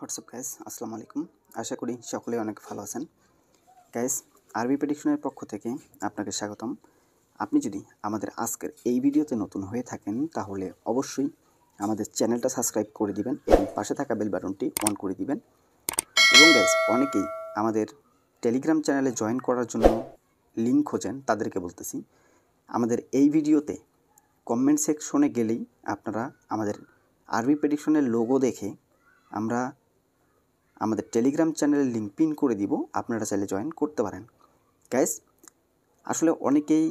WhatsApp gas আসসালামু আলাইকুম আশা করি সকলেই অনেক ভালো আছেন গ্যাস আরবি প্রেডিকশনের পক্ষ থেকে আপনাকে স্বাগতম আপনি যদি আমাদের আজকের এই ভিডিওতে নতুন হয়ে থাকেন তাহলে অবশ্যই আমাদের চ্যানেলটা সাবস্ক্রাইব করে দিবেন এবং পাশে থাকা বেল বাটনটি অন করে দিবেন এবং গ্যাস অনেকেই আমাদের টেলিগ্রাম চ্যানেলে জয়েন করার জন্য লিঙ্ক খোঁজেন তাদেরকে বলতেছি আমাদের এই ভিডিওতে কমেন্ট সেকশনে গেলেই আপনারা আমাদের আরবি প্রেডিকশনের লোগো দেখে আমরা আমাদের টেলিগ্রাম চ্যানেলের লিঙ্ক পিন করে দিব আপনারা চাইলে জয়েন করতে পারেন গ্যাস আসলে অনেকেই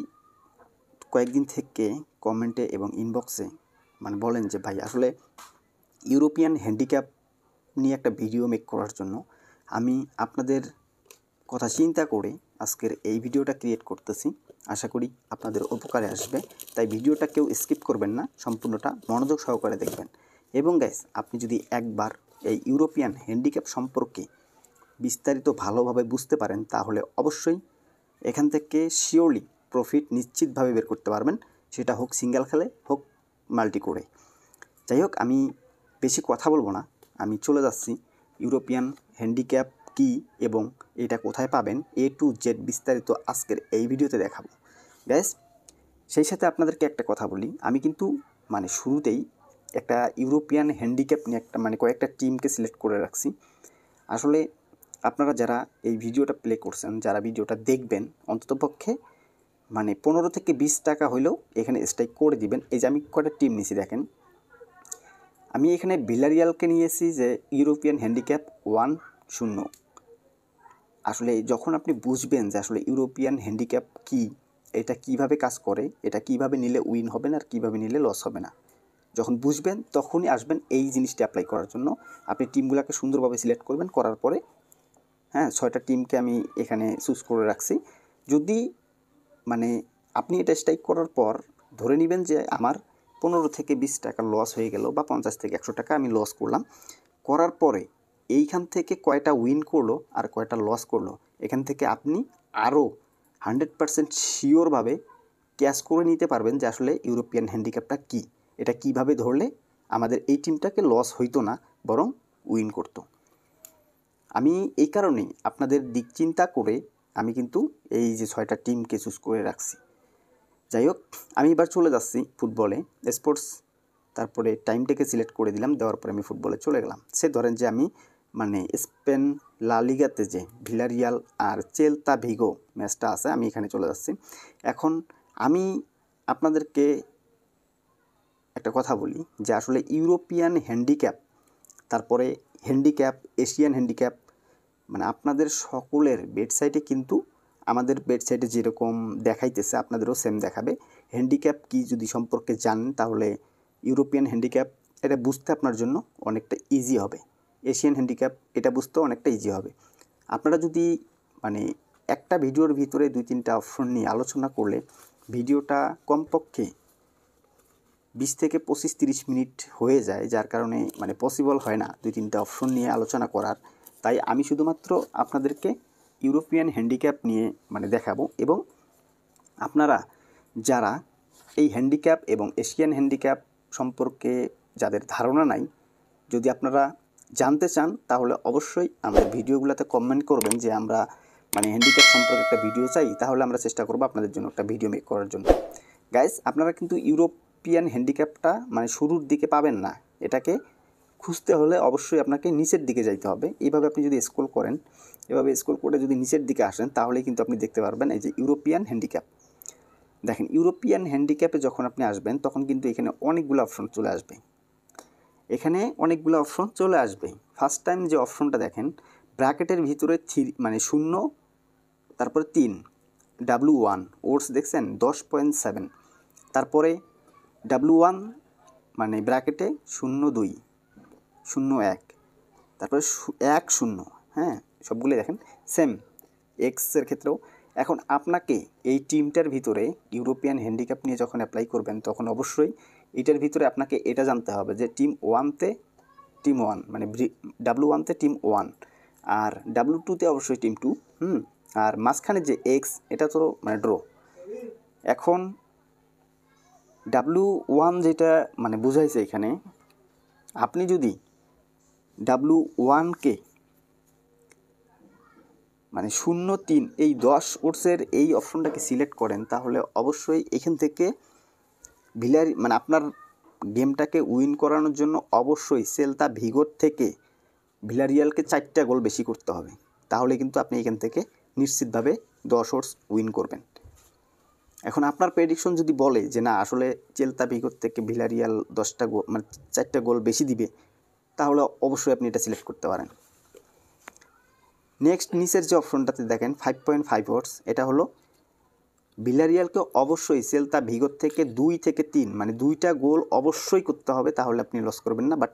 কয়েকদিন থেকে কমেন্টে এবং ইনবক্সে মানে বলেন যে ভাই আসলে ইউরোপিয়ান হ্যান্ডিক্যাপ নিয়ে একটা ভিডিও মেক করার জন্য আমি আপনাদের কথা চিন্তা করে আজকের এই ভিডিওটা ক্রিয়েট করতেছি আশা করি আপনাদের উপকারে আসবে তাই ভিডিওটা কেউ স্কিপ করবেন না সম্পূর্ণটা মনোযোগ সহকারে দেখবেন এবং গ্যাস আপনি যদি একবার এই ইউরোপিয়ান হ্যান্ডিক্যাপ সম্পর্কে বিস্তারিত ভালোভাবে বুঝতে পারেন তাহলে অবশ্যই এখান থেকে শিওরলি প্রফিট নিশ্চিতভাবে বের করতে পারবেন সেটা হোক সিঙ্গেল খেলে হোক মাল্টি করে যাই হোক আমি বেশি কথা বলবো না আমি চলে যাচ্ছি ইউরোপিয়ান হ্যান্ডিক্যাপ কি এবং এটা কোথায় পাবেন এ টু জেড বিস্তারিত আজকের এই ভিডিওতে দেখাবো গ্যাস সেই সাথে আপনাদেরকে একটা কথা বলি আমি কিন্তু মানে শুরুতেই একটা ইউরোপিয়ান হ্যান্ডিক্যাপ নিয়ে একটা মানে কয়েকটা টিমকে সিলেক্ট করে রাখছি আসলে আপনারা যারা এই ভিডিওটা প্লে করছেন যারা ভিডিওটা দেখবেন অন্ততপক্ষে মানে পনেরো থেকে বিশ টাকা হলেও এখানে স্ট্রাইক করে দিবেন এই যে আমি কয়টা টিম নিয়েছি দেখেন আমি এখানে বিলারিয়ালকে নিয়েছি যে ইউরোপিয়ান হ্যান্ডিক্যাপ ওয়ান শূন্য আসলে যখন আপনি বুঝবেন যে আসলে ইউরোপিয়ান হ্যান্ডিক্যাপ কি এটা কিভাবে কাজ করে এটা কিভাবে নিলে উইন হবে না আর কিভাবে নিলে লস হবে না যখন বুঝবেন তখনই আসবেন এই জিনিসটি অ্যাপ্লাই করার জন্য আপনি টিমগুলোকে সুন্দরভাবে সিলেক্ট করবেন করার পরে হ্যাঁ ছয়টা টিমকে আমি এখানে চুজ করে রাখছি যদি মানে আপনি এটা স্ট্রাইক করার পর ধরে নেবেন যে আমার পনেরো থেকে বিশ টাকা লস হয়ে গেল বা পঞ্চাশ থেকে একশো টাকা আমি লস করলাম করার পরে এইখান থেকে কয়টা উইন করলো আর কয়টা লস করলো এখান থেকে আপনি আরও হান্ড্রেড পারসেন্ট শিওরভাবে ক্যাশ করে নিতে পারবেন যে আসলে ইউরোপিয়ান হ্যান্ডিক্যাপটা কী এটা কিভাবে ধরলে আমাদের এই টিমটাকে লস হইতো না বরং উইন করতো আমি এই কারণে আপনাদের দিক চিন্তা করে আমি কিন্তু এই যে ছয়টা টিমকে চুজ করে রাখছি যাই হোক আমি এবার চলে যাচ্ছি ফুটবলে স্পোর্টস তারপরে টাইমটাকে সিলেক্ট করে দিলাম দেওয়ার পরে আমি ফুটবলে চলে গেলাম সে ধরেন যে আমি মানে স্পেন লালিগাতে যে ভিলারিয়াল আর চেলতা ভিগো ম্যাচটা আছে আমি এখানে চলে যাচ্ছি এখন আমি আপনাদেরকে একটা কথা বলি যে আসলে ইউরোপিয়ান হ্যান্ডিক্যাপ তারপরে হ্যান্ডিক্যাপ এশিয়ান হ্যান্ডিক্যাপ মানে আপনাদের সকলের বেডসাইটে কিন্তু আমাদের বেডসাইটে যেরকম দেখাইতেছে আপনাদেরও সেম দেখাবে হ্যান্ডিক্যাপ কি যদি সম্পর্কে জানেন তাহলে ইউরোপিয়ান হ্যান্ডিক্যাপ এটা বুঝতে আপনার জন্য অনেকটা ইজি হবে এশিয়ান হ্যান্ডিক্যাপ এটা বুঝতেও অনেকটা ইজি হবে আপনারা যদি মানে একটা ভিডিওর ভিতরে দুই তিনটা অপশন নিয়ে আলোচনা করলে ভিডিওটা কমপক্ষে বিশ থেকে পঁচিশ তিরিশ মিনিট হয়ে যায় যার কারণে মানে পসিবল হয় না দুই তিনটা অপশন নিয়ে আলোচনা করার তাই আমি শুধুমাত্র আপনাদেরকে ইউরোপিয়ান হ্যান্ডিক্যাপ নিয়ে মানে দেখাবো এবং আপনারা যারা এই হ্যান্ডিক্যাপ এবং এশিয়ান হ্যান্ডিক্যাপ সম্পর্কে যাদের ধারণা নাই যদি আপনারা জানতে চান তাহলে অবশ্যই আমাদের ভিডিওগুলোতে কমেন্ট করবেন যে আমরা মানে হ্যান্ডিক্যাপ সম্পর্কে একটা ভিডিও চাই তাহলে আমরা চেষ্টা করবো আপনাদের জন্য একটা ভিডিও মেক করার জন্য গাইজ আপনারা কিন্তু ইউরোপ ইউরোপিয়ান হ্যান্ডিক্যাপটা মানে শুরুর দিকে পাবেন না এটাকে খুঁজতে হলে অবশ্যই আপনাকে নিচের দিকে যাইতে হবে এইভাবে আপনি যদি স্কোল করেন এভাবে স্কোল করে যদি নিচের দিকে আসেন তাহলে কিন্তু আপনি দেখতে পারবেন এই যে ইউরোপিয়ান হ্যান্ডিক্যাপ দেখেন ইউরোপিয়ান হ্যান্ডিক্যাপে যখন আপনি আসবেন তখন কিন্তু এখানে অনেকগুলো অপশন চলে আসবে এখানে অনেকগুলো অপশন চলে আসবে ফার্স্ট টাইম যে অপশনটা দেখেন ব্র্যাকেটের ভিতরে থ্রি মানে শূন্য তারপরে তিন ডাব্লু ওয়ান ওটস দেখছেন দশ পয়েন্ট সেভেন তারপরে ডাব্লু ওয়ান মানে ব্র্যাকেটে শূন্য দুই শূন্য এক তারপরে এক শূন্য হ্যাঁ সবগুলোই দেখেন সেম এক্সের ক্ষেত্রেও এখন আপনাকে এই টিমটার ভিতরে ইউরোপিয়ান হ্যান্ডিক্যাপ নিয়ে যখন অ্যাপ্লাই করবেন তখন অবশ্যই এটার ভিতরে আপনাকে এটা জানতে হবে যে টিম ওয়ানতে টিম ওয়ান মানে ডাব্লু ওয়ানতে টিম ওয়ান আর ডাব্লু টুতে অবশ্যই টিম টু হুম আর মাঝখানে যে এক্স এটা তো মানে ড্র এখন ডাব্লু ওয়ান যেটা মানে বোঝাইছে এখানে আপনি যদি ডাব্লু ওয়ানকে মানে শূন্য তিন এই দশ ওটসের এই অপশনটাকে সিলেক্ট করেন তাহলে অবশ্যই এখান থেকে ভিলারি মানে আপনার গেমটাকে উইন করানোর জন্য অবশ্যই সেলতা ভিগোর থেকে ভিলারিয়ালকে চারটা গোল বেশি করতে হবে তাহলে কিন্তু আপনি এখান থেকে নিশ্চিতভাবে দশ ওটস উইন করবেন এখন আপনার প্রেডিকশন যদি বলে যে না আসলে চেলতা ভিগোর থেকে ভিলারিয়াল দশটা গোল মানে চারটা গোল বেশি দিবে তাহলে অবশ্যই আপনি এটা সিলেক্ট করতে পারেন নেক্সট নিচের যে অপশনটাতে দেখেন ফাইভ পয়েন্ট ফাইভ ওয়ার্স এটা হলো ভিলারিয়ালকে অবশ্যই সেলতা ভিগোর থেকে দুই থেকে তিন মানে দুইটা গোল অবশ্যই করতে হবে তাহলে আপনি লস করবেন না বাট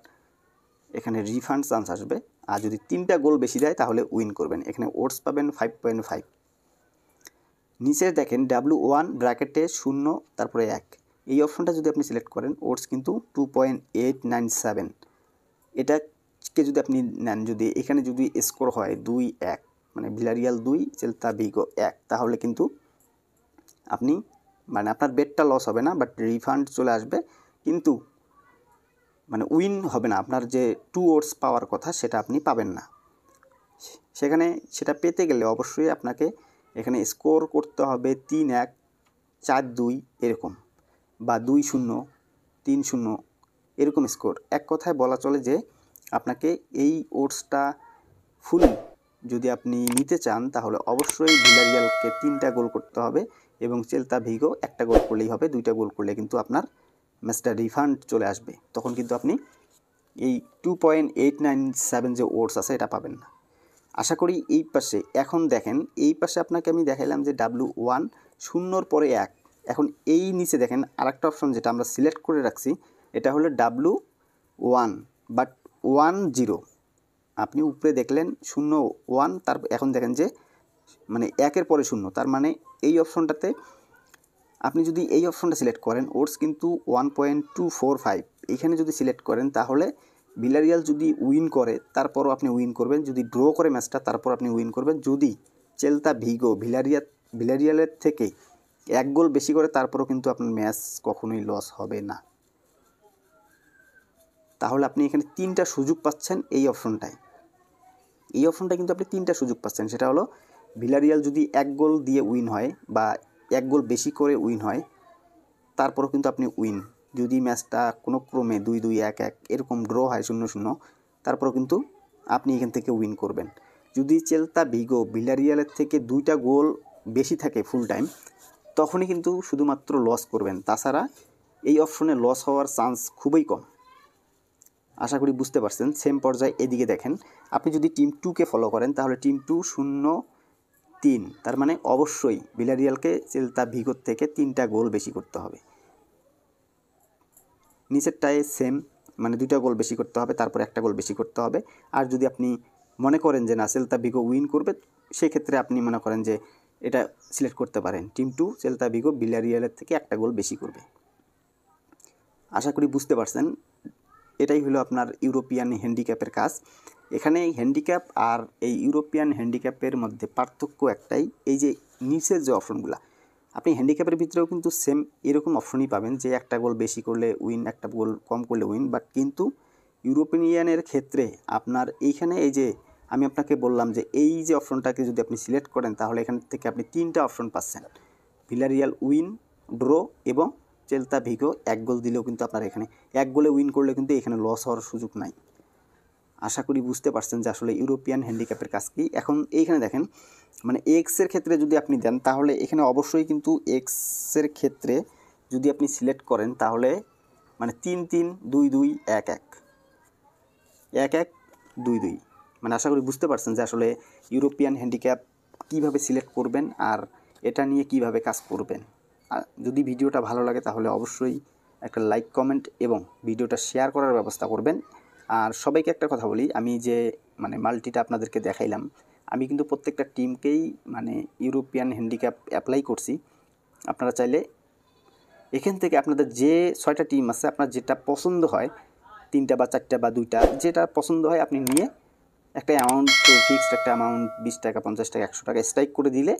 এখানে রিফান্ড চান্স আসবে আর যদি তিনটা গোল বেশি দেয় তাহলে উইন করবেন এখানে ওটস পাবেন ফাইভ পয়েন্ট ফাইভ নিচে দেখেন ডাব্লু ওয়ান ব্র্যাকেটে শূন্য তারপরে এক এই অপশনটা যদি আপনি সিলেক্ট করেন ওটস কিন্তু two point eight nine seven এটাকে যদি আপনি নেন যদি এখানে যদি স্কোর হয় দুই এক মানে ভিলারিয়াল দুই চেলতা ভিগো এক তাহলে কিন্তু আপনি মানে আপনার বেডটা লস হবে না বাট রিফান্ড চলে আসবে কিন্তু মানে উইন হবে না আপনার যে টু ওটস পাওয়ার কথা সেটা আপনি পাবেন না সেখানে সেটা পেতে গেলে অবশ্যই আপনাকে এখানে স্কোর করতে হবে তিন এক চার দুই এরকম বা দুই শূন্য তিন শূন্য এরকম স্কোর এক কথায় বলা চলে যে আপনাকে এই ওটসটা ফুল যদি আপনি নিতে চান তাহলে অবশ্যই ভিলারিয়ালকে তিনটা গোল করতে হবে এবং চেলতা ভিগো একটা গোল করলেই হবে দুইটা গোল করলে কিন্তু আপনার ম্যাচটা রিফান্ড চলে আসবে তখন কিন্তু আপনি এই two point eight nine seven যে ওটস আছে এটা পাবেন না আশা করি এই পাশে এখন দেখেন এই পাশে আপনাকে আমি দেখাইলাম যে ডাব্লু ওয়ান শূন্যর পরে এক এখন এই নিচে দেখেন আরেকটা অপশন যেটা আমরা সিলেক্ট করে রাখছি এটা হলো W one but one zero আপনি উপরে দেখলেন শূন্য ওয়ান তার এখন দেখেন যে মানে একের পরে শূন্য তার মানে এই অপশনটাতে আপনি যদি এই অপশনটা সিলেক্ট করেন ওটস কিন্তু one point two four five এখানে যদি সিলেক্ট করেন তাহলে ভিলারিয়াল যদি উইন করে তারপরও আপনি উইন করবেন যদি ড্র করে ম্যাচটা তারপর আপনি উইন করবেন যদি চেলতা ভিগো ভিলারিয়া ভিলারিয়ালের থেকে এক গোল বেশি করে তারপরও কিন্তু আপনার ম্যাচ কখনোই লস হবে না তাহলে আপনি এখানে তিনটা সুযোগ পাচ্ছেন এই অপশনটায় এই অপশনটা কিন্তু আপনি তিনটা সুযোগ পাচ্ছেন সেটা হলো ভিলারিয়াল যদি এক গোল দিয়ে উইন হয় বা এক গোল বেশি করে উইন হয় তারপরও কিন্তু আপনি উইন যদি ম্যাচটা কোনো ক্রমে দুই দুই এক এক এরকম ড্র হয় শূন্য শূন্য তারপরও কিন্তু আপনি এখান থেকে উইন করবেন যদি চেলতা ভিগো ভিলারিয়ালের থেকে দুইটা গোল বেশি থাকে ফুল টাইম তখনই কিন্তু শুধুমাত্র লস করবেন তাছাড়া এই অপশনে লস হওয়ার চান্স খুবই কম আশা করি বুঝতে পারছেন সেম পর্যায়ে এদিকে দেখেন আপনি যদি টিম টুকে ফলো করেন তাহলে টিম টু শূন্য তিন তার মানে অবশ্যই বিলারিয়ালকে চেলতা ভিগোর থেকে তিনটা গোল বেশি করতে হবে নিচেরটায় সেম মানে দুইটা গোল বেশি করতে হবে তারপর একটা গোল বেশি করতে হবে আর যদি আপনি মনে করেন যে না সেলতা ভিগো উইন করবে সেক্ষেত্রে আপনি মনে করেন যে এটা সিলেক্ট করতে পারেন টিম টু সেলতা ভিগো বিলারিয়ালের থেকে একটা গোল বেশি করবে আশা করি বুঝতে পারছেন এটাই হলো আপনার ইউরোপিয়ান হ্যান্ডিক্যাপের কাজ এখানে হ্যান্ডিক্যাপ আর এই ইউরোপিয়ান হ্যান্ডিক্যাপের মধ্যে পার্থক্য একটাই এই যে নিচের যে অপশনগুলা আপনি হ্যান্ডিক্যাপের ভিতরেও কিন্তু সেম এরকম অপশনই পাবেন যে একটা গোল বেশি করলে উইন একটা গোল কম করলে উইন বাট কিন্তু ইউরোপিয়ানের ক্ষেত্রে আপনার এইখানে এই যে আমি আপনাকে বললাম যে এই যে অপশনটাকে যদি আপনি সিলেক্ট করেন তাহলে এখান থেকে আপনি তিনটা অপশন পাচ্ছেন ভিলারিয়াল উইন ড্র এবং চেলতা ভিগো এক গোল দিলেও কিন্তু আপনার এখানে এক গোলে উইন করলে কিন্তু এখানে লস হওয়ার সুযোগ নাই আশা করি বুঝতে পারছেন যে আসলে ইউরোপিয়ান হ্যান্ডিক্যাপের কাজ কী এখন এইখানে দেখেন মানে এক্সের ক্ষেত্রে যদি আপনি দেন তাহলে এখানে অবশ্যই কিন্তু এক্সের ক্ষেত্রে যদি আপনি সিলেক্ট করেন তাহলে মানে তিন তিন দুই দুই এক এক এক এক দুই দুই মানে আশা করি বুঝতে পারছেন যে আসলে ইউরোপিয়ান হ্যান্ডিক্যাপ কীভাবে সিলেক্ট করবেন আর এটা নিয়ে কিভাবে কাজ করবেন আর যদি ভিডিওটা ভালো লাগে তাহলে অবশ্যই একটা লাইক কমেন্ট এবং ভিডিওটা শেয়ার করার ব্যবস্থা করবেন আর সবাইকে একটা কথা বলি আমি যে মানে মাল্টিটা আপনাদেরকে দেখাইলাম আমি কিন্তু প্রত্যেকটা টিমকেই মানে ইউরোপিয়ান হ্যান্ডিক্যাপ অ্যাপ্লাই করছি আপনারা চাইলে এখান থেকে আপনাদের যে ছয়টা টিম আছে আপনার যেটা পছন্দ হয় তিনটা বা চারটা বা দুইটা যেটা পছন্দ হয় আপনি নিয়ে একটা অ্যামাউন্ট ফিক্সড একটা অ্যামাউন্ট বিশ টাকা পঞ্চাশ টাকা একশো টাকা স্ট্রাইক করে দিলে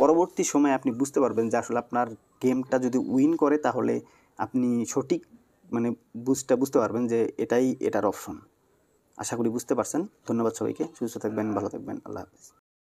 পরবর্তী সময়ে আপনি বুঝতে পারবেন যে আসলে আপনার গেমটা যদি উইন করে তাহলে আপনি সঠিক মানে বুঝতে বুঝতে পারবেন যে এটাই এটার অপশন আশা করি বুঝতে পারছেন ধন্যবাদ সবাইকে সুস্থ থাকবেন ভালো থাকবেন আল্লাহ হাফিজ